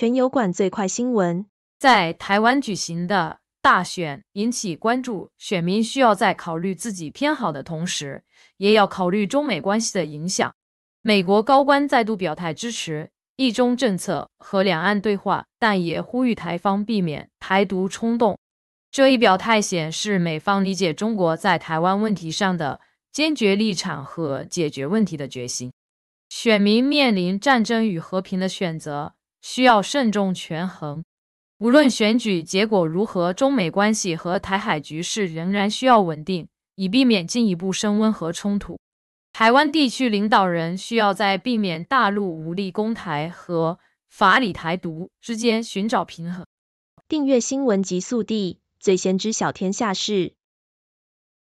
全油管最快新闻：在台湾举行的大选引起关注，选民需要在考虑自己偏好的同时，也要考虑中美关系的影响。美国高官再度表态支持“一中”政策和两岸对话，但也呼吁台方避免台独冲动。这一表态显示美方理解中国在台湾问题上的坚决立场和解决问题的决心。选民面临战争与和平的选择。需要慎重权衡。无论选举结果如何，中美关系和台海局势仍然需要稳定，以避免进一步升温和冲突。台湾地区领导人需要在避免大陆武力攻台和法理台独之间寻找平衡。订阅新闻极速递，最先知晓天下事。